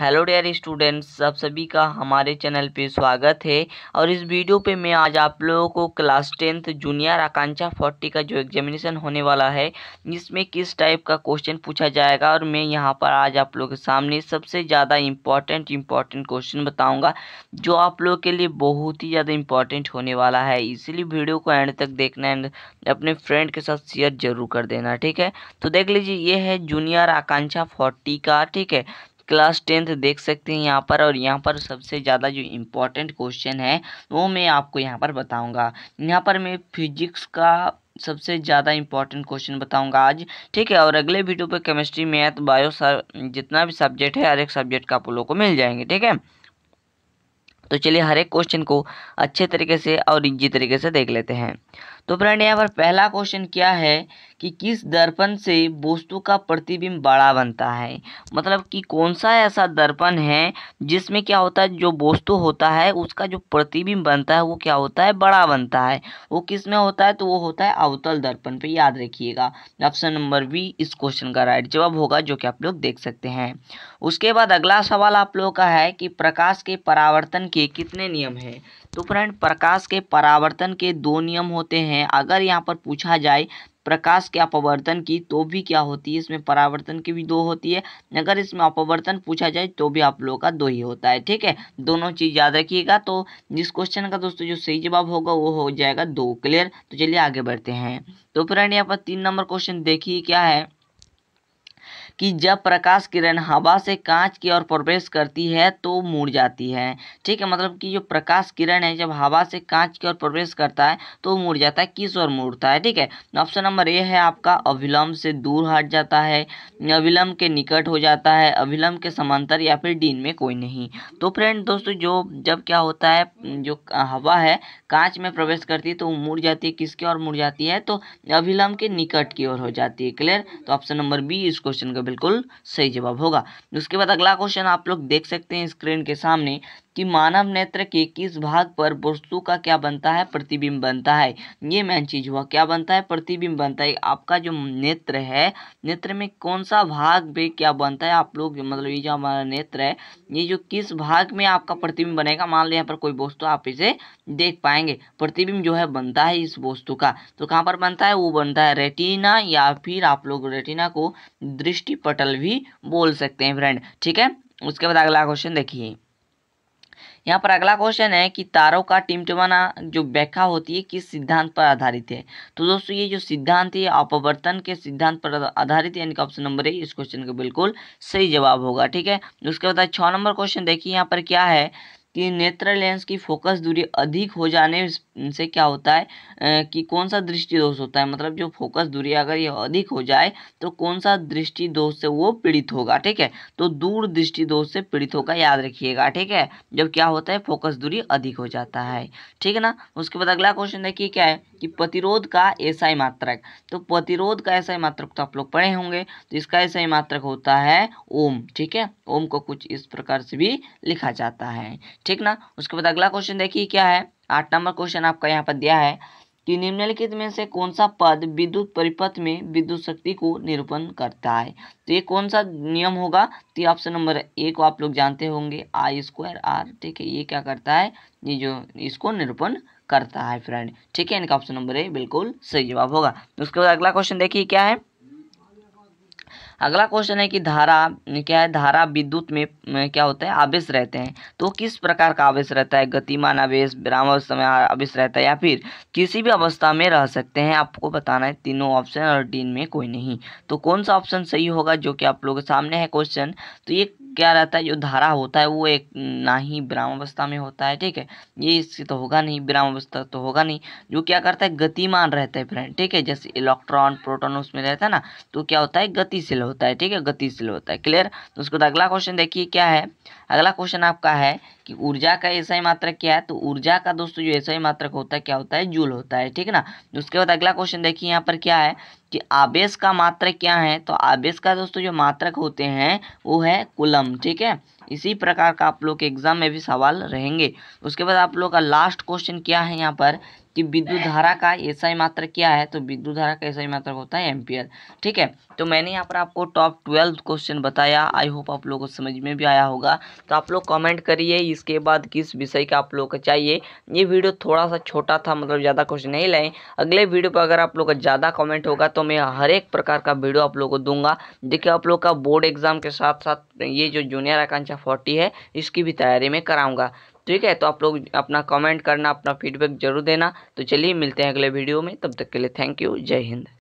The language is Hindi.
हेलो डेयर स्टूडेंट्स आप सभी का हमारे चैनल पे स्वागत है और इस वीडियो पे मैं आज आप लोगों को class tenth junior Aakanksha forty का जो एग्जामिनेशन होने वाला है इसमें किस टाइप का क्वेश्चन पूछा जाएगा और मैं यहाँ पर आज आप लोगों के सामने सबसे ज़्यादा इम्पॉर्टेंट इम्पॉर्टेंट क्वेश्चन बताऊँगा जो आप लोगों के लिए बहुत ही ज़्यादा इम्पॉर्टेंट होने वाला है इसीलिए वीडियो को एंड तक देखना एंड अपने फ्रेंड के साथ शेयर जरूर कर देना ठीक है तो देख लीजिए ये है जूनियर आकांक्षा फोर्टी का ठीक है क्लास टेंथ देख सकते हैं यहाँ पर और यहाँ पर सबसे ज़्यादा जो इम्पोर्टेंट क्वेश्चन है वो मैं आपको यहाँ पर बताऊँगा यहाँ पर मैं फिजिक्स का सबसे ज़्यादा इम्पॉर्टेंट क्वेश्चन बताऊंगा आज ठीक है और अगले वीडियो पे केमिस्ट्री मैथ बायो सर जितना भी सब्जेक्ट है हर एक सब्जेक्ट का आप लोग को मिल जाएंगे ठीक है तो चलिए हर एक क्वेश्चन को अच्छे तरीके से और इजी तरीके से देख लेते हैं तो फ्रेंड यहाँ पर पहला क्वेश्चन क्या है कि किस दर्पण से वस्तु का प्रतिबिंब बड़ा बनता है मतलब कि कौन सा ऐसा दर्पण है जिसमें क्या होता है जो वस्तु होता है उसका जो प्रतिबिंब बनता है वो क्या होता है बड़ा बनता है वो किस में होता है तो वो होता है अवतल दर्पण पे याद रखिएगा ऑप्शन नंबर बी इस क्वेश्चन का राइट जवाब होगा जो कि आप लोग देख सकते हैं उसके बाद अगला सवाल आप लोगों का है कि प्रकाश के परावर्तन के कितने नियम हैं तो फ्रेंड प्रकाश के परावर्तन के दो नियम होते हैं हैं अगर यहाँ पर पूछा जाए प्रकाश के अपवर्तन की तो भी क्या होती है इसमें परावर्तन की भी दो होती है अगर इसमें अपवर्तन पूछा जाए तो भी आप लोगों का दो ही होता है ठीक है दोनों चीज़ याद रखिएगा तो जिस क्वेश्चन का दोस्तों जो सही जवाब होगा वो हो जाएगा दो क्लियर तो चलिए आगे बढ़ते हैं तो फिर यहाँ पर तीन नंबर क्वेश्चन देखिए क्या है कि जब प्रकाश किरण हवा से कांच की ओर प्रवेश करती है तो मुड़ जाती है ठीक है मतलब कि जो प्रकाश किरण है जब हवा से कांच की ओर प्रवेश करता है तो मुड़ जाता है किस ओर मुड़ता है ठीक है ऑप्शन नंबर ए है आपका अभिलम्ब से दूर हट जाता है अभिलम्ब के निकट हो जाता है अभिलम्ब के समांतर या फिर डीन में कोई नहीं तो फ्रेंड दोस्तों जो जब क्या होता है जो हवा है कांच में प्रवेश करती है तो मुड़ जाती है किसके ओर मुड़ जाती है तो अभिलम्ब के निकट की ओर हो जाती है क्लियर तो ऑप्शन नंबर बी इस क्वेश्चन का बिल्कुल सही जवाब होगा उसके बाद अगला क्वेश्चन आप लोग देख सकते हैं स्क्रीन के सामने कि मानव नेत्र के किस भाग पर वस्तु का क्या बनता है प्रतिबिंब बनता है ये मेन चीज हुआ क्या बनता है प्रतिबिंब बनता है आपका जो नेत्र है नेत्र में कौन सा भाग पे क्या बनता है आप लोग मतलब ये जो हमारा नेत्र है ये जो किस भाग में आपका प्रतिबिंब बनेगा मान लो यहाँ पर कोई वस्तु आप इसे देख पाएंगे प्रतिबिंब जो है बनता है इस वस्तु का तो कहाँ पर बनता है वो बनता है रेटिना या फिर आप लोग रेटिना को दृष्टि पटल भी बोल सकते हैं फ्रेंड ठीक है उसके बाद अगला क्वेश्चन देखिए यहाँ पर अगला क्वेश्चन है कि तारों का टिमटिमाना जो व्याख्या होती है किस सिद्धांत पर आधारित है तो दोस्तों ये जो सिद्धांत है अपवर्तन के सिद्धांत पर आधारित यानी कि ऑप्शन नंबर ए इस क्वेश्चन का बिल्कुल सही जवाब होगा ठीक है उसके बाद छः नंबर क्वेश्चन देखिए यहाँ पर क्या है कि नेत्र लेंस की फोकस दूरी अधिक हो जाने से क्या होता है कि कौन सा दृष्टि दोष होता है मतलब जो फोकस दूरी अगर ये अधिक हो जाए तो कौन सा दृष्टि दोष से वो पीड़ित होगा ठीक है तो दूर दृष्टि दोष से पीड़ित होगा याद रखिएगा ठीक है जब क्या होता है फोकस दूरी अधिक हो जाता है ठीक है ना उसके बाद अगला क्वेश्चन देखिए क्या है कि प्रतिरोध का एसआई मात्रक तो प्रतिरोध का एसआई मात्रक तो आप लोग पढ़े होंगे तो इसका एसआई मात्रक होता है ओम ठीक है ओम को कुछ इस प्रकार से भी लिखा जाता है ठीक ना उसके बाद अगला क्वेश्चन देखिए क्या है आठ नंबर क्वेश्चन आपका यहाँ पर दिया है कि निम्नलिखित में से कौन सा पद विद्युत परिपथ में विद्युत शक्ति को निरूपण करता है तो ये कौन सा नियम होगा तो ऑप्शन नंबर ए को आप लोग जानते होंगे आई स्क्वायर आर ठीक है ये क्या करता है ये जो इसको निरूपण करता है फ्रेंड ठीक है इनका ऑप्शन नंबर ए बिल्कुल सही जवाब होगा उसके बाद अगला क्वेश्चन देखिए क्या है अगला क्वेश्चन है कि धारा क्या है धारा विद्युत में क्या होता है आवेश रहते हैं तो किस प्रकार का आवेश रहता है गतिमान आवेश विरामावस्था में आवेश रहता है या फिर किसी भी अवस्था में रह सकते हैं आपको बताना है तीनों ऑप्शन और डीन में कोई नहीं तो कौन सा ऑप्शन सही होगा जो कि आप लोगों के सामने है क्वेश्चन तो ये क्या रहता है जो धारा होता है वो एक ना ही अवस्था में होता है ठीक है ये इससे तो होगा नहीं अवस्था तो होगा नहीं जो क्या करता है गतिमान रहता है फ्रेंड ठीक है जैसे इलेक्ट्रॉन प्रोटोन उसमें रहता है ना तो क्या होता है गतिशील होता है ठीक है गतिशील होता है क्लियर तो उसके बाद अगला क्वेश्चन देखिए क्या है अगला क्वेश्चन आपका है कि ऊर्जा का ऐसा ही मात्रक क्या है तो ऊर्जा का दोस्तों जो ऐसा ही मात्रक होता है क्या होता है जूल होता है ठीक है ना उसके बाद अगला क्वेश्चन देखिए यहाँ पर क्या है कि आवेश का मात्रक क्या है तो आवेश का दोस्तों जो मात्रक होते हैं वो है कुलम ठीक है इसी प्रकार का आप लोग के एग्जाम में भी सवाल रहेंगे उसके बाद आप लोग का लास्ट क्वेश्चन क्या है यहाँ पर कि विद्युत धारा का एसआई मात्र क्या है तो विद्युत धारा का एसआई मात्र होता है एम्पियर ठीक है तो मैंने यहाँ पर आपको टॉप ट्वेल्व क्वेश्चन बताया आई होप आप लोगों को समझ में भी आया होगा तो आप लोग कमेंट करिए इसके बाद किस विषय का आप लोग को चाहिए ये वीडियो थोड़ा सा छोटा था मतलब ज़्यादा क्वेश्चन नहीं लाए अगले वीडियो पर अगर आप लोग का ज़्यादा कॉमेंट होगा तो मैं हर एक प्रकार का वीडियो आप लोग को दूंगा देखिए आप लोग का बोर्ड एग्जाम के साथ साथ ये जो जूनियर आकांक्षा फोर्टी है इसकी भी तैयारी मैं कराऊंगा ठीक है तो आप लोग अपना कमेंट करना अपना फीडबैक जरूर देना तो चलिए मिलते हैं अगले वीडियो में तब तक के लिए थैंक यू जय हिंद